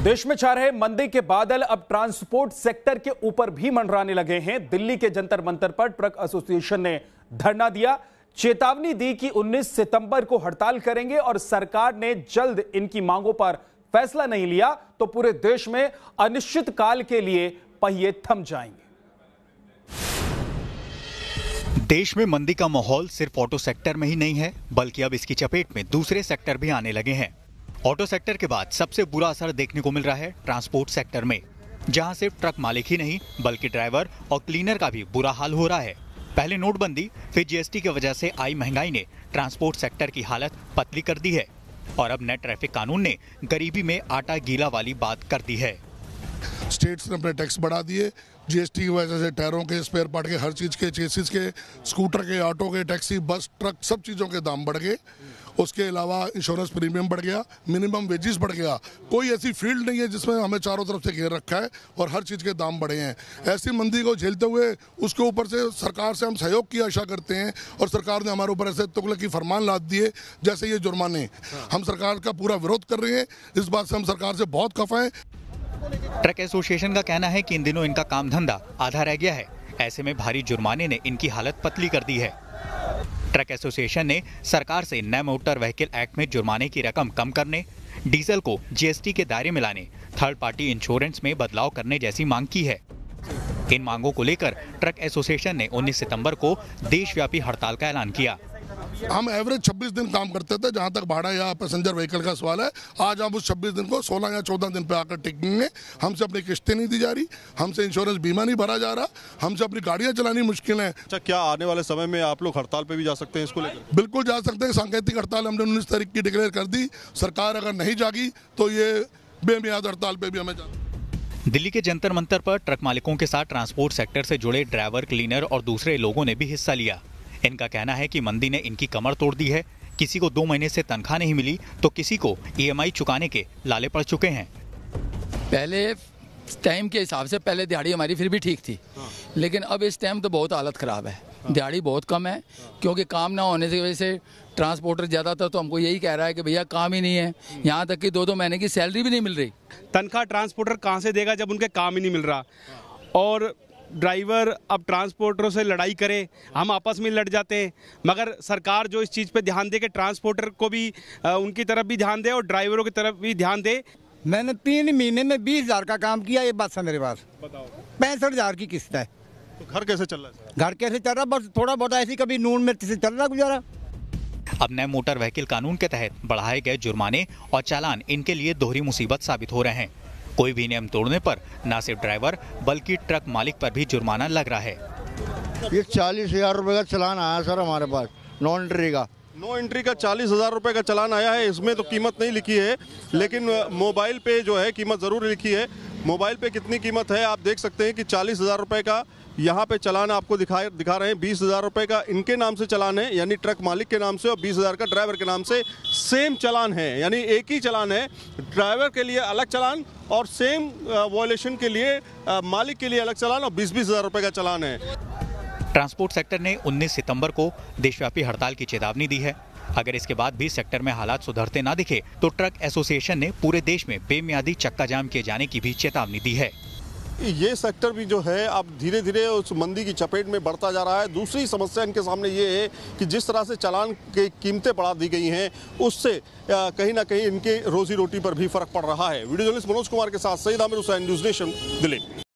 देश में छा रहे मंदी के बादल अब ट्रांसपोर्ट सेक्टर के ऊपर भी मंडराने लगे हैं दिल्ली के जंतर मंतर पर ट्रक एसोसिएशन ने धरना दिया चेतावनी दी कि 19 सितंबर को हड़ताल करेंगे और सरकार ने जल्द इनकी मांगों पर फैसला नहीं लिया तो पूरे देश में अनिश्चित काल के लिए पहिए थम जाएंगे देश में मंदी का माहौल सिर्फ ऑटो सेक्टर में ही नहीं है बल्कि अब इसकी चपेट में दूसरे सेक्टर भी आने लगे हैं ऑटो सेक्टर के बाद सबसे बुरा असर देखने को मिल रहा है ट्रांसपोर्ट सेक्टर में जहां सिर्फ ट्रक मालिक ही नहीं बल्कि ड्राइवर और क्लीनर का भी बुरा हाल हो रहा है पहले नोटबंदी फिर जीएसटी की वजह से आई महंगाई ने ट्रांसपोर्ट सेक्टर की हालत पतली कर दी है और अब नए ट्रैफिक कानून ने गरीबी में आटा गीला वाली बात कर दी है स्टेट्स ने अपने टैक्स बढ़ा दिए जीएसटी की वजह से टायरों के स्पेयर पार्ट के हर चीज़ के चेसिस के स्कूटर के ऑटो के टैक्सी बस ट्रक सब चीज़ों के दाम बढ़ गए उसके अलावा इंश्योरेंस प्रीमियम बढ़ गया मिनिमम वेजेस बढ़ गया कोई ऐसी फील्ड नहीं है जिसमें हमें चारों तरफ से घेर रखा है और हर चीज़ के दाम बढ़े हैं ऐसी मंदी को झेलते हुए उसके ऊपर से सरकार से हम सहयोग की आशा करते हैं और सरकार ने हमारे ऊपर ऐसे तुगल की फरमान लाद दिए जैसे ये जुर्माने हाँ। हम सरकार का पूरा विरोध कर रहे हैं इस बात से हम सरकार से बहुत खफा हैं ट्रक एसोसिएशन का कहना है कि इन दिनों इनका काम धंधा आधा रह गया है ऐसे में भारी जुर्माने ने इनकी हालत पतली कर दी है ट्रक एसोसिएशन ने सरकार से नए मोटर व्हीकल एक्ट में जुर्माने की रकम कम करने डीजल को जीएसटी के दायरे में लाने थर्ड पार्टी इंश्योरेंस में बदलाव करने जैसी मांग की है इन मांगों को लेकर ट्रक एसोसिएशन ने 19 सितंबर को देशव्यापी हड़ताल का ऐलान किया हम एवरेज 26 दिन काम करते थे जहाँ तक भाड़ा या पैसेंजर व्हीकल का सवाल है आज हम उस 26 दिन को 16 या 14 दिन पे आकर टिकेंगे हमसे अपनी किस्तें नहीं दी जा रही हमसे इंश्योरेंस बीमा नहीं भरा जा रहा हमसे अपनी गाड़ियाँ चलानी मुश्किल है अच्छा क्या आने वाले समय में आप लोग हड़ताल पर भी जा सकते हैं इसको लेकर बिल्कुल जा सकते हैं सांकेतिक हड़ताल हमने उन्नीस तारीख की डिक्लेयर कर दी सरकार अगर नहीं जागी तो ये बेमियाद हड़ताल पर भी हमें जाना दिल्ली के जंतर मंतर पर ट्रक मालिकों के साथ ट्रांसपोर्ट सेक्टर से जुड़े ड्राइवर क्लीनर और दूसरे लोगों ने भी हिस्सा लिया इनका कहना है कि मंदी ने इनकी कमर तोड़ दी है किसी को दो महीने से तनख्वाह नहीं मिली तो किसी को ईएमआई e चुकाने के लाले पड़ चुके हैं पहले टाइम के हिसाब से पहले दिहाड़ी हमारी फिर भी ठीक थी लेकिन अब इस टाइम तो बहुत हालत ख़राब है दिहाड़ी बहुत कम है क्योंकि काम ना होने की वजह से ट्रांसपोर्टर ज़्यादा था तो हमको यही कह रहा है कि भैया काम ही नहीं है यहाँ तक कि दो दो महीने की सैलरी भी नहीं मिल रही तनख्वाह ट्रांसपोर्टर कहाँ से देगा जब उनके काम ही नहीं मिल रहा और ड्राइवर अब ट्रांसपोर्टरों से लड़ाई करे हम आपस में लड़ जाते हैं मगर सरकार जो इस चीज़ पे ध्यान दे के ट्रांसपोर्टर को भी उनकी तरफ भी ध्यान दे और ड्राइवरों की तरफ भी ध्यान दे मैंने तीन महीने में बीस हज़ार का काम किया ये बात है मेरे पास पैंसठ हज़ार की किस्त है तो घर कैसे चल रहा है घर कैसे चल रहा बस थोड़ा बहुत ऐसी कभी नून मिर्च से चल रहा गुजारा अब नए मोटर व्हीकल कानून के तहत बढ़ाए गए जुर्माने और चालान इनके लिए दोहरी मुसीबत साबित हो रहे हैं कोई भी नियम तोड़ने पर न सिर्फ ड्राइवर बल्कि ट्रक मालिक पर भी जुर्माना लग रहा है ये चालीस हजार रुपये का चलान आया सर हमारे पास नो एंट्री का नो एंट्री का चालीस हजार रुपये का चलान आया है इसमें तो कीमत नहीं लिखी है लेकिन मोबाइल पे जो है कीमत ज़रूर लिखी है मोबाइल पे कितनी कीमत है आप देख सकते हैं कि चालीस हज़ार रुपये का यहाँ पे चलान आपको दिखाए दिखा रहे हैं बीस हज़ार रुपये का इनके नाम से चलान है यानी ट्रक मालिक के नाम से और बीस हज़ार का ड्राइवर के नाम से सेम चलान है यानी एक ही चलान है ड्राइवर के लिए अलग चलान और सेम वॉयलेशन के लिए मालिक के लिए अलग चलान और बीस बीस हज़ार रुपये का चलान है ट्रांसपोर्ट सेक्टर ने 19 सितंबर को देशव्यापी हड़ताल की चेतावनी दी है अगर इसके बाद भी सेक्टर में हालात सुधरते ना दिखे तो ट्रक एसोसिएशन ने पूरे देश में बेमियादी चक्का जाम किए जाने की भी चेतावनी दी है ये सेक्टर भी जो है अब धीरे धीरे उस मंदी की चपेट में बढ़ता जा रहा है दूसरी समस्या इनके सामने ये है कि जिस तरह से चालान की कीमतें बढ़ा दी गई हैं उससे कहीं ना कहीं इनके रोजी रोटी पर भी फर्क पड़ रहा है वीडियो जर्नलिस्ट मनोज कुमार के साथ सईद आमिर हुसैन न्यूज नेशन दिल्ली